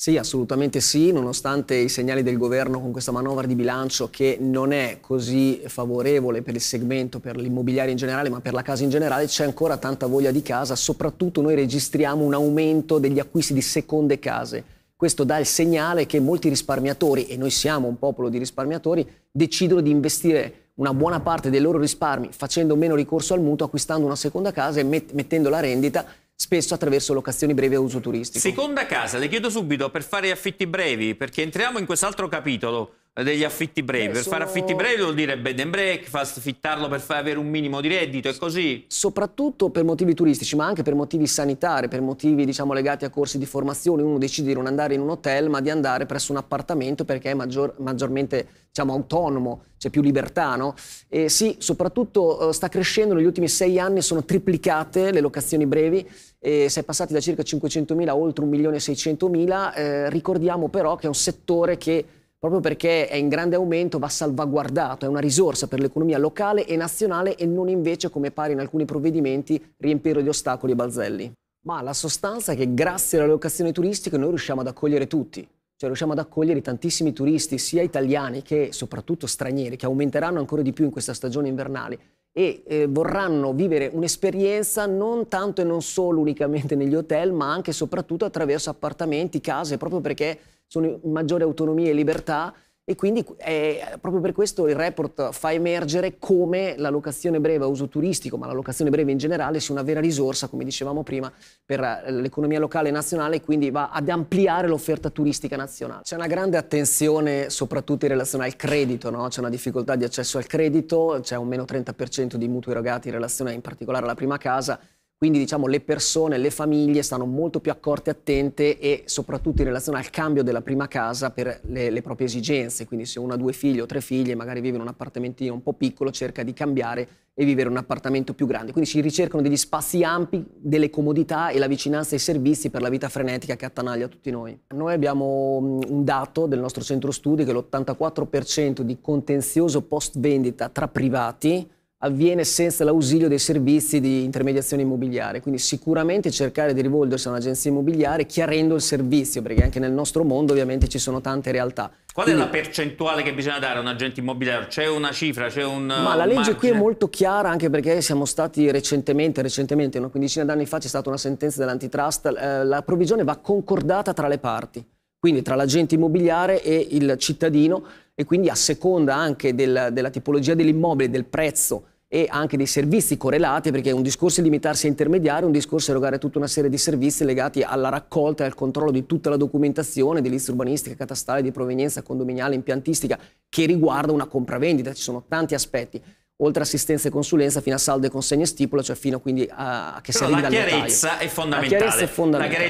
Sì, assolutamente sì, nonostante i segnali del governo con questa manovra di bilancio che non è così favorevole per il segmento, per l'immobiliare in generale, ma per la casa in generale, c'è ancora tanta voglia di casa, soprattutto noi registriamo un aumento degli acquisti di seconde case. Questo dà il segnale che molti risparmiatori, e noi siamo un popolo di risparmiatori, decidono di investire una buona parte dei loro risparmi facendo meno ricorso al mutuo, acquistando una seconda casa e mettendo la rendita spesso attraverso locazioni brevi a uso turistico. Seconda casa, le chiedo subito per fare affitti brevi, perché entriamo in quest'altro capitolo degli affitti brevi. Beh, per sono... fare affitti brevi vuol dire bed and breakfast, fittarlo per far avere un minimo di reddito, è così? Soprattutto per motivi turistici, ma anche per motivi sanitari, per motivi diciamo, legati a corsi di formazione. Uno decide di non andare in un hotel, ma di andare presso un appartamento perché è maggior, maggiormente diciamo, autonomo, c'è più libertà. No? E sì, soprattutto eh, sta crescendo negli ultimi sei anni, sono triplicate le locazioni brevi e si è passati da circa 500.000 a oltre 1.600.000. Eh, ricordiamo però che è un settore che proprio perché è in grande aumento, va salvaguardato, è una risorsa per l'economia locale e nazionale e non invece, come pare in alcuni provvedimenti, riempire gli ostacoli e balzelli. Ma la sostanza è che grazie alla locazione turistica noi riusciamo ad accogliere tutti, cioè riusciamo ad accogliere tantissimi turisti, sia italiani che soprattutto stranieri, che aumenteranno ancora di più in questa stagione invernale e eh, vorranno vivere un'esperienza non tanto e non solo unicamente negli hotel, ma anche e soprattutto attraverso appartamenti, case, proprio perché sono in maggiore autonomia e libertà e quindi è, proprio per questo il report fa emergere come la locazione breve a uso turistico, ma la locazione breve in generale, sia una vera risorsa, come dicevamo prima, per eh, l'economia locale e nazionale e quindi va ad ampliare l'offerta turistica nazionale. C'è una grande attenzione soprattutto in relazione al credito, no? c'è una difficoltà di accesso al credito, c'è un meno 30% di mutui erogati in relazione in particolare alla prima casa quindi diciamo le persone, le famiglie stanno molto più accorte attente e soprattutto in relazione al cambio della prima casa per le, le proprie esigenze. Quindi se uno ha due figli o tre figli e magari vive in un appartamentino un po' piccolo cerca di cambiare e vivere in un appartamento più grande. Quindi si ricercano degli spazi ampi, delle comodità e la vicinanza ai servizi per la vita frenetica che attanaglia tutti noi. Noi abbiamo un dato del nostro centro studi che l'84% di contenzioso post vendita tra privati avviene senza l'ausilio dei servizi di intermediazione immobiliare. Quindi sicuramente cercare di rivolgersi a un'agenzia immobiliare chiarendo il servizio, perché anche nel nostro mondo ovviamente ci sono tante realtà. Qual è la percentuale che bisogna dare a un agente immobiliare? C'è una cifra, c'è un... Ma la legge margine. qui è molto chiara anche perché siamo stati recentemente, recentemente, una quindicina d'anni fa c'è stata una sentenza dell'antitrust, eh, la provvigione va concordata tra le parti quindi tra l'agente immobiliare e il cittadino e quindi a seconda anche del, della tipologia dell'immobile, del prezzo e anche dei servizi correlati, perché un discorso è limitarsi a intermediare, un discorso è erogare tutta una serie di servizi legati alla raccolta e al controllo di tutta la documentazione edilizia urbanistica, catastale, di provenienza condominiale, impiantistica, che riguarda una compravendita, ci sono tanti aspetti oltre assistenza e consulenza fino a saldo e consegna e stipula, cioè fino a, quindi a, che Però si arrivi La chiarezza è fondamentale. La chiarezza è fondamentale.